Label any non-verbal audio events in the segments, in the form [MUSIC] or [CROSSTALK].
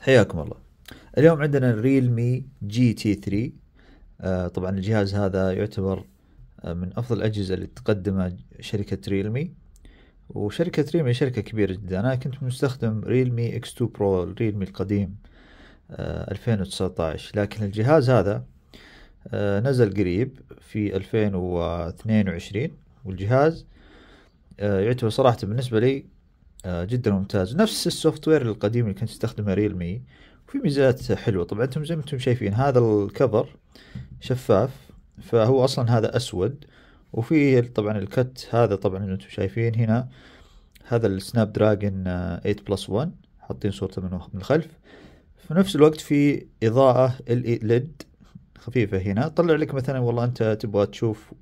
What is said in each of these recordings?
حياكم الله اليوم عندنا الريلمي جي تي 3 آه طبعا الجهاز هذا يعتبر آه، من افضل الاجهزه اللي تقدمها شركه ريلمي وشركه ريلمي شركه كبيره جدا انا كنت مستخدم ريلمي اكس 2 برو ريلمي القديم آه 2019 لكن الجهاز هذا آه، نزل قريب في 2022 والجهاز آه، يعتبر صراحه بالنسبه لي آه، جدا ممتاز نفس السوفت وير القديم اللي كنت ريل ريلمي وفي ميزات حلوه طبعا انتم زي ما انتم شايفين هذا الكفر شفاف فهو اصلا هذا اسود وفي طبعا الكت هذا طبعا اللي انتم شايفين هنا هذا السناب دراجون 8 بلس 1 حاطين صورته من الخلف في نفس الوقت في اضاءه ليد e خفيفه هنا طلع لك مثلا والله انت تبغى تشوف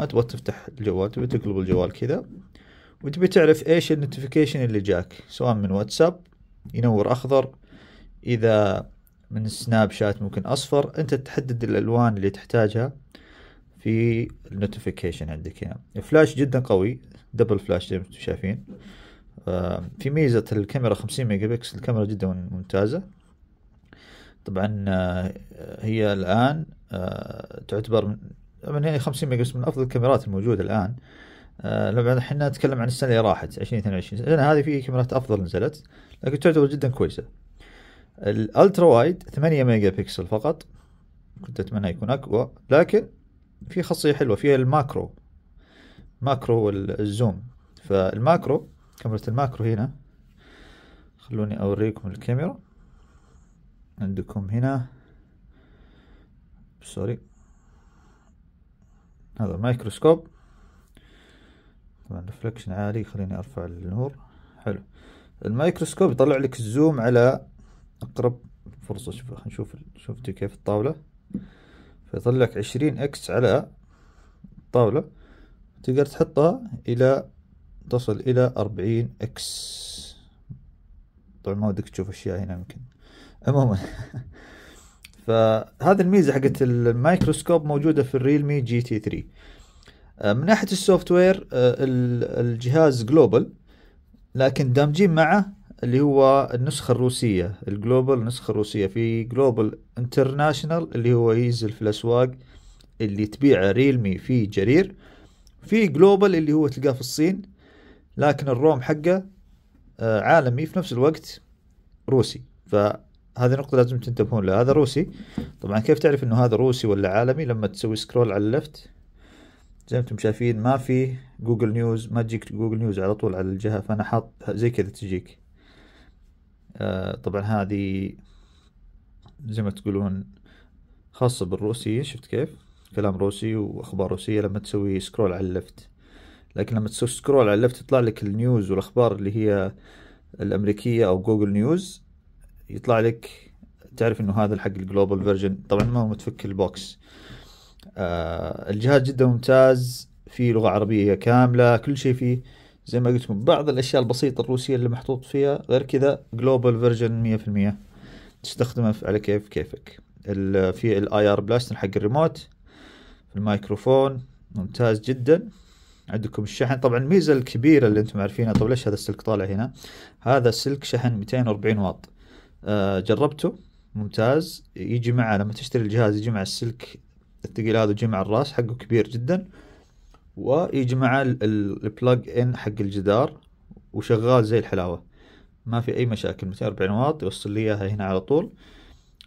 ما تبغى تفتح الجوال تبغى تقلب الجوال كذا وتبي تعرف ايش النوتيفيكيشن اللي جاك سواء من واتساب ينور اخضر اذا من سناب شات ممكن اصفر انت تحدد الالوان اللي تحتاجها في النوتيفيكيشن عندك هنا يعني. فلاش جدا قوي دبل فلاش زي ما انتم شايفين آه، في ميزة الكاميرا 50 ميجا بكسل الكاميرا جدا ممتازة طبعا آه، هي الآن آه، تعتبر من 50 يعني ميجا بكسل من أفضل الكاميرات الموجودة الآن آه، لما احنا نتكلم عن السنه اللي راحت 2022 السنه هذه في كاميرات افضل نزلت لكن تعتبر جدا كويسه الالترا وايد 8 ميجا بكسل فقط كنت اتمنى يكون اقوى لكن في خاصيه حلوه فيها الماكرو ماكرو الزوم فالماكرو كاميرا الماكرو هنا خلوني اوريكم الكاميرا عندكم هنا سوري هذا مايكروسكوب طبعا الريفلكشن عالي خليني ارفع النور حلو الميكروسكوب يطلع لك الزوم على اقرب فرصة شوف نشوف شفتي كيف الطاولة فيطلع لك عشرين اكس على الطاولة تقدر تحطها الى تصل الى أربعين اكس طبعا ما ودك تشوف اشياء هنا يمكن عموما [LAUGHS] فهذه الميزة حقت الميكروسكوب موجودة في الريلمي جي تي 3 آه، من ناحيه السوفت وير آه، الجهاز جلوبال لكن دامجين معه اللي هو النسخه الروسيه الجلوبال النسخه الروسيه في جلوبال انترناشنال اللي هو ينزل في الاسواق اللي تبيعه ريلمي في جرير في جلوبال اللي هو تلقاه في الصين لكن الروم حقه آه، عالمي في نفس الوقت روسي فهذه نقطة لازم تنتبهون لها هذا روسي طبعا كيف تعرف انه هذا روسي ولا عالمي لما تسوي سكرول على اللفت زي ما انتم شايفين ما في جوجل نيوز ما تجيك جوجل نيوز على طول على الجهة فانا حاط زي كذا تجيك آه طبعا هذه زي ما تقولون خاصة بالروسية شفت كيف كلام روسي واخبار روسية لما تسوي سكرول على اللفت لكن لما تسوي سكرول على اللفت يطلع لك النيوز والاخبار اللي هي الامريكية او جوجل نيوز يطلع لك تعرف انه هذا الحق الجلوبال فيرجن طبعا ما هو متفك البوكس آه، الجهاز جدا ممتاز في لغه عربيه كامله كل شيء فيه زي ما قلت لكم بعض الاشياء البسيطه الروسيه اللي محطوط فيها غير كذا جلوبال فيرجن 100% تستخدمه على كيف كيفك في الاي ار بلاستن حق الريموت المايكروفون ممتاز جدا عندكم الشحن طبعا الميزه الكبيره اللي انتم عارفينها طب ليش هذا السلك طالع هنا هذا السلك شحن 240 واط آه، جربته ممتاز يجي معه لما تشتري الجهاز يجي مع السلك الثقيل هذا جمع الراس حقه كبير جدا ويجي البلاج ان حق الجدار وشغال زي الحلاوة ما في اي مشاكل 240 واط يوصل لي اياها هنا على طول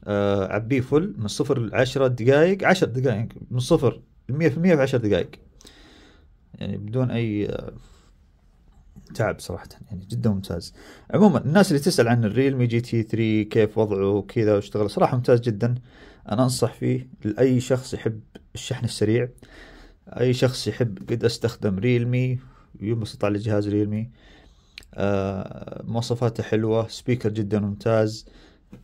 آه، عبيه فل من صفر لعشرة دقايق عشر دقايق من صفر المية في المية في عشر دقايق يعني بدون اي آه، تعب صراحة يعني جدا ممتاز عموما الناس اللي تسأل عن الريلمي جي تي 3 كيف وضعه وكذا واشتغل صراحة ممتاز جدا أنا أنصح فيه لأي شخص يحب الشحن السريع أي شخص يحب قد أستخدم ريلمي ينبسط على جهاز ريلمي آه، مواصفاته حلوة سبيكر جدا ممتاز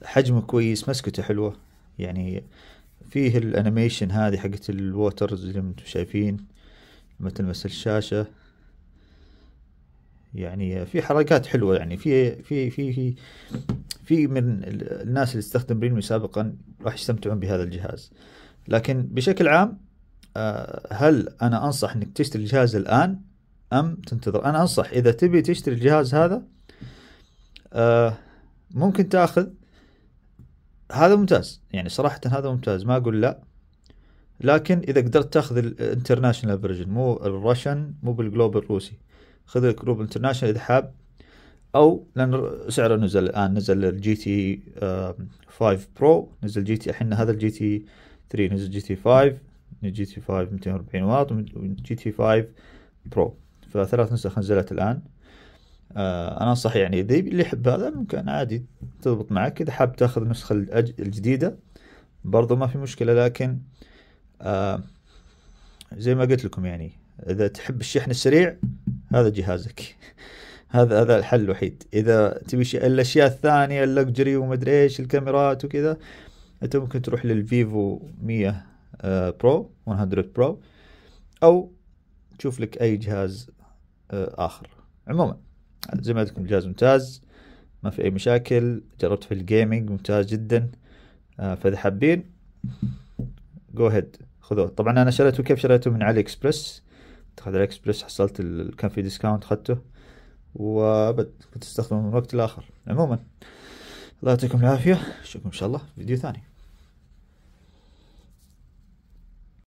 حجمه كويس مسكته حلوة يعني فيه الانيميشن هذه حقت الووترز اللي انتم شايفين لما تلمس الشاشة يعني في حركات حلوة يعني في في في في من الناس اللي استخدم ريلمي سابقا راح يستمتعون بهذا الجهاز لكن بشكل عام آه، هل انا انصح انك تشتري الجهاز الان ام تنتظر انا انصح اذا تبي تشتري الجهاز هذا آه، ممكن تاخذ هذا ممتاز يعني صراحة هذا ممتاز ما أقول لا لكن إذا قدرت تاخذ الانترناشنال فيرجن مو الرشن مو بالجلوب الروسي خذ الجلوب انترناشنال إذا حاب او لان سعره نزل الان نزل الجي تي 5 برو نزل جي تي الحين هذا الجي تي 3 نزل جي تي 5 جي تي 5 240 واط وجي تي 5 برو فثلاث نسخ نزلت الان آه، انا انصح يعني اذا اللي يحب هذا ممكن عادي تضبط معك اذا حاب تاخذ النسخه الجديده برضو ما في مشكله لكن آه، زي ما قلت لكم يعني اذا تحب الشحن السريع هذا جهازك هذا هذا الحل الوحيد اذا تبي الاشياء الثانيه اللكجري وما ادري ايش الكاميرات وكذا انت ممكن تروح للفيفو 100 آه، برو 100 برو او تشوف لك اي جهاز آه، اخر عموما زي ما قلت لكم جهاز ممتاز ما في اي مشاكل جربت في الجيمنج ممتاز جدا آه، فاذا حابين جو هيد خذوه طبعا انا شريته كيف شريته من علي اكسبرس دخلت علي اكسبرس حصلت كان في ديسكاونت اخذته كنت وبتستخدمه من وقت لآخر عموما الله يعطيكم العافية أشوفكم إن شاء الله في فيديو ثاني